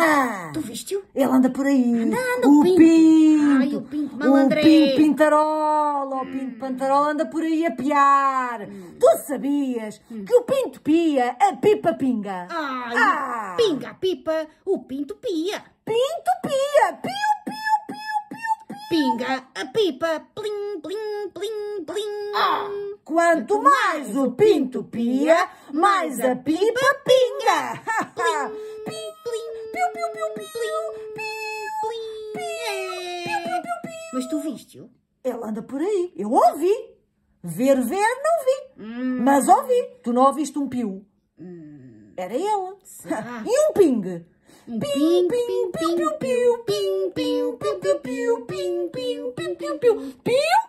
Ah, tu viste-o? Ele anda por aí. Anda, anda o, o pinto. pinto. Ai, o pinto malandré. O pinto pintarola, hum. o pinto pantarola anda por aí a piar. Hum. Tu sabias hum. que o pinto pia, a pipa pinga. Ai, ah. pinga a pipa, o pinto pia. Pinto pia, pio, pio, pio, pio, pio. Pinga a pipa, plim, plim, plim, plim. Ah. Quanto mais o pinto pia, mais a pipa pinga piu, piu, piu, piu, Mas tu viste-o? Ela anda por aí. Eu ouvi. Ver, ver, não vi. Hum. Mas ouvi. Tu não ouviste um piu? Hum. Era ela. E um ping? Pim, pim, pim, piu, piu, piu, pim, piu, piu, piu, piu, pim, piu, piu, piu, piu, piu.